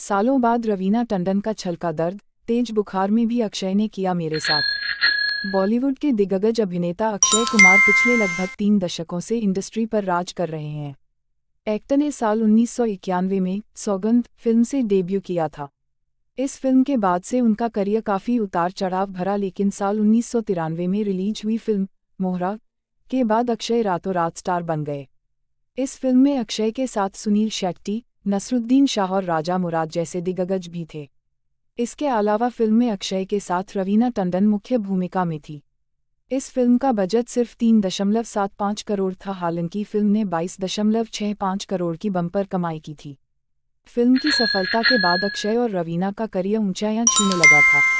सालों बाद रवीना टंडन का छलका दर्द तेज बुखार में भी अक्षय ने किया मेरे साथ बॉलीवुड के दिग्गज अभिनेता अक्षय कुमार पिछले लगभग तीन दशकों से इंडस्ट्री पर राज कर रहे हैं एक्टर ने साल उन्नीस में सौगंध फिल्म से डेब्यू किया था इस फिल्म के बाद से उनका करियर काफ़ी उतार चढ़ाव भरा लेकिन साल उन्नीस में रिलीज हुई फिल्म मोहरा के बाद अक्षय रातों रात स्टार बन गए इस फिल्म में अक्षय के साथ सुनील शेट्टी नसरुद्दीन शाह और राजा मुराद जैसे दिग्गज भी थे इसके अलावा फिल्म में अक्षय के साथ रवीना टंडन मुख्य भूमिका में थी इस फिल्म का बजट सिर्फ तीन दशमलव सात पाँच करोड़ था हालांकि फिल्म ने बाईस दशमलव छः पाँच करोड़ की बम्पर कमाई की थी फिल्म की सफलता के बाद अक्षय और रवीना का करियर ऊंचाइयां छूने लगा था